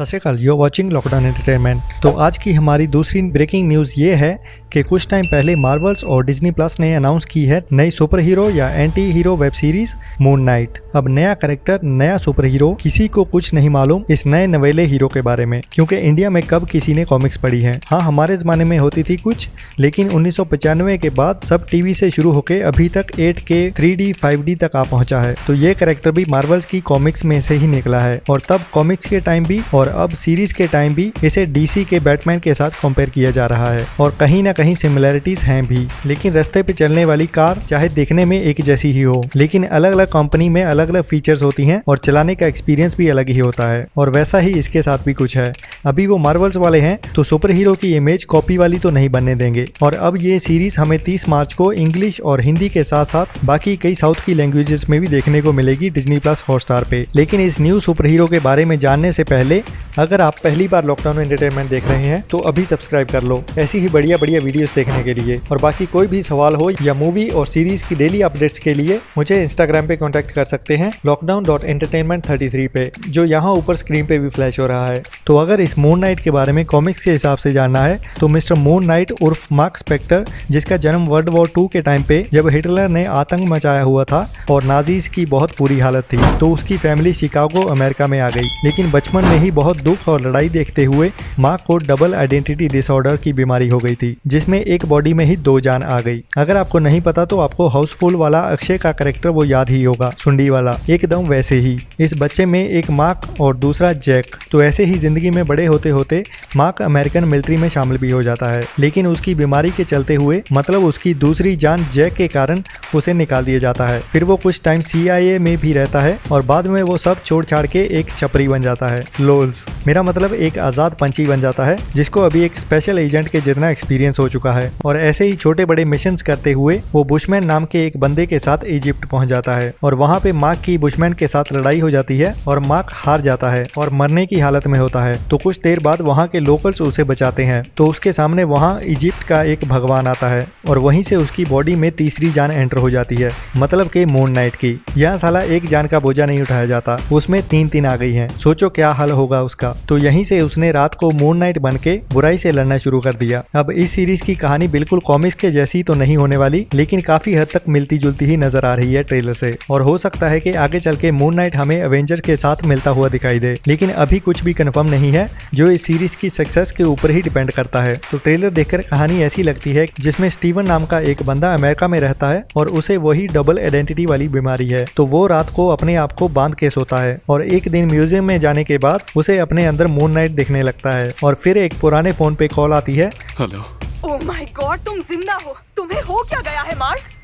सत श्रीकाल you watching lockdown entertainment तो आज की हमारी दूसरी ब्रेकिंग न्यूज़ ये है कि कुछ टाइम पहले मार्वल्स और डिज्नी प्लस ने अनाउंस की है नई सुपर हीरो या anti hero web series Moon Knight अब नया करेक्टर नया सुपर हीरो किसी को कुछ नहीं मालूम इस नए नवेले हीरो के बारे में क्योंकि इंडिया में कब किसी ने कॉमिक्स पढ़ी है हाँ हमारे जमाने में होती थी कुछ लेकिन उन्नीस के बाद सब टीवी से शुरू होकर अभी तक एट के थ्री डी फाइव डी तक आ पहुँचा है तो ये करेक्टर भी मार्वल्स की कॉमिक्स में से ही निकला है और तब कॉमिक्स के टाइम भी और अब सीरीज के टाइम भी इसे डीसी के बैटमैन के साथ कंपेयर किया जा रहा है और कहीं ना कहीं सिमिलैरिटीज हैं भी लेकिन रस्ते पे चलने वाली कार चाहे देखने में एक जैसी ही हो लेकिन अलग अलग कंपनी में अलग अलग फीचर्स होती हैं और चलाने का एक्सपीरियंस भी अलग ही होता है और वैसा ही इसके साथ भी कुछ है अभी वो मार्वल्स वाले हैं तो सुपर हीरो की इमेज कॉपी वाली तो नहीं बनने देंगे और अब ये सीरीज हमें तीस मार्च को इंग्लिश और हिंदी के साथ साथ बाकी कई साउथ की लैंग्वेजेस में भी देखने को मिलेगी डिजनी प्लस हॉटस्टार पे लेकिन इस न्यू सुपर हीरो के बारे में जानने से पहले अगर आप पहली बार लॉकडाउन एंटरटेनमेंट देख रहे हैं तो अभी सब्सक्राइब कर लो ऐसी ही बढ़िया बढ़िया वीडियोस देखने के लिए और बाकी कोई भी सवाल हो या मूवी और सीरीज की डेली अपडेट्स के लिए मुझे इंस्टाग्राम पे कांटेक्ट कर सकते हैं लॉकडाउन डॉट एंटरटेनमेंट थर्टी पे जो यहाँ ऊपर स्क्रीन पे भी फ्लैश हो रहा है तो अगर इस इस मून नाइट के बारे में कॉमिक्स के हिसाब से जानना है तो मिस्टर मून नाइट उर्फ मार्क स्पेक्टर जिसका जन्म वर्ल्ड वॉर टू के टाइम पे जब हिटलर ने आतंक मचाया हुआ था और नाजीज की बहुत बुरी हालत थी तो उसकी फैमिली शिकागो अमेरिका में आ गई लेकिन बचपन में ही बहुत दुख और लड़ाई देखते हुए माँ को डबल आइडेंटिटी डिसऑर्डर की बीमारी हो गई थी जिसमें एक बॉडी में ही दो जान आ गई अगर आपको नहीं पता तो आपको हाउसफुल वाला अक्षय का करेक्टर वो याद ही होगा सुंडी वाला एकदम वैसे ही इस बच्चे में एक मार्क और दूसरा जैक तो ऐसे ही जिंदगी में बड़े बड़े होते होते मार्क अमेरिकन मिलिट्री में शामिल भी हो जाता है लेकिन उसकी बीमारी के चलते हुए मतलब उसकी दूसरी जान जैक के कारण उसे निकाल दिया जाता है फिर वो कुछ टाइम सी में भी रहता है और बाद में वो सब छोड़ छाड़ के एक छपरी बन जाता है लोल्स मेरा मतलब एक आजाद पंची बन जाता है जिसको अभी एक स्पेशल एजेंट के जितना एक्सपीरियंस हो चुका है और ऐसे ही छोटे बड़े मिशन करते हुए वो बुशमैन नाम के एक बंदे के साथ इजिप्ट पहुंच जाता है और वहाँ पे मार्क की बुशमैन के साथ लड़ाई हो जाती है और मार्क हार जाता है और मरने की हालत में होता है तो कुछ कुछ देर बाद वहाँ के लोकल्स उसे बचाते हैं तो उसके सामने वहाँ इजिप्ट का एक भगवान आता है और वहीं से उसकी बॉडी में तीसरी जान एंटर हो जाती है मतलब के मून नाइट की यहाँ साला एक जान का बोझा नहीं उठाया जाता उसमें तीन तीन आ गई है सोचो क्या हल होगा उसका तो यही से उसने रात को मून नाइट बन के बुराई से लड़ना शुरू कर दिया अब इस सीरीज की कहानी बिल्कुल कॉमिक्स के जैसी तो नहीं होने वाली लेकिन काफी हद तक मिलती जुलती ही नजर आ रही है ट्रेलर से और हो सकता है कि आगे चल के मून नाइट हमें एवेंजर के साथ मिलता हुआ दिखाई दे लेकिन अभी कुछ भी कंफर्म नहीं है जो इस सीरीज की सक्सेस के ऊपर ही डिपेंड करता है तो ट्रेलर देखकर कहानी ऐसी लगती है जिसमें स्टीवन नाम का एक बंदा अमेरिका में रहता है और उसे वही डबल आइडेंटिटी वाली बीमारी है तो वो रात को अपने आप को बांध के सोता है और एक दिन म्यूजियम में जाने के बाद उसे अपने अंदर मून नाइट देखने लगता है और फिर एक पुराने फोन पे कॉल आती है हेलो ओह माय गॉड तुम जिंदा हो तुम्हें हो क्या गया है मार्क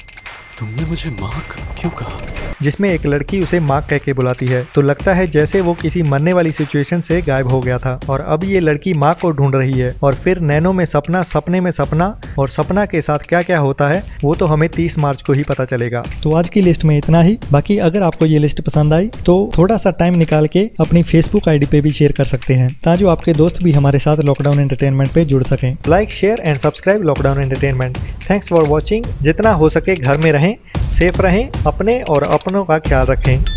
तुमने मुझे माँ क्यों कहा जिसमें एक लड़की उसे माँ कह के बुलाती है तो लगता है जैसे वो किसी मरने वाली सिचुएशन से गायब हो गया था और अब ये लड़की माँ को ढूंढ रही है और फिर नैनो में सपना सपने में सपना और सपना के साथ क्या क्या होता है वो तो हमें तीस मार्च को ही पता चलेगा तो आज की लिस्ट में इतना ही बाकी अगर आपको ये लिस्ट पसंद आई तो थोड़ा सा टाइम निकाल के अपनी फेसबुक आई पे भी शेयर कर सकते हैं ताजो आपके दोस्त भी हमारे साथ लॉकडाउन एंटरटेनमेंट पे जुड़ सकें like share and subscribe lockdown entertainment thanks for watching जितना हो सके घर में रहें सेफ रहें अपने और अपनों का ख्याल रखें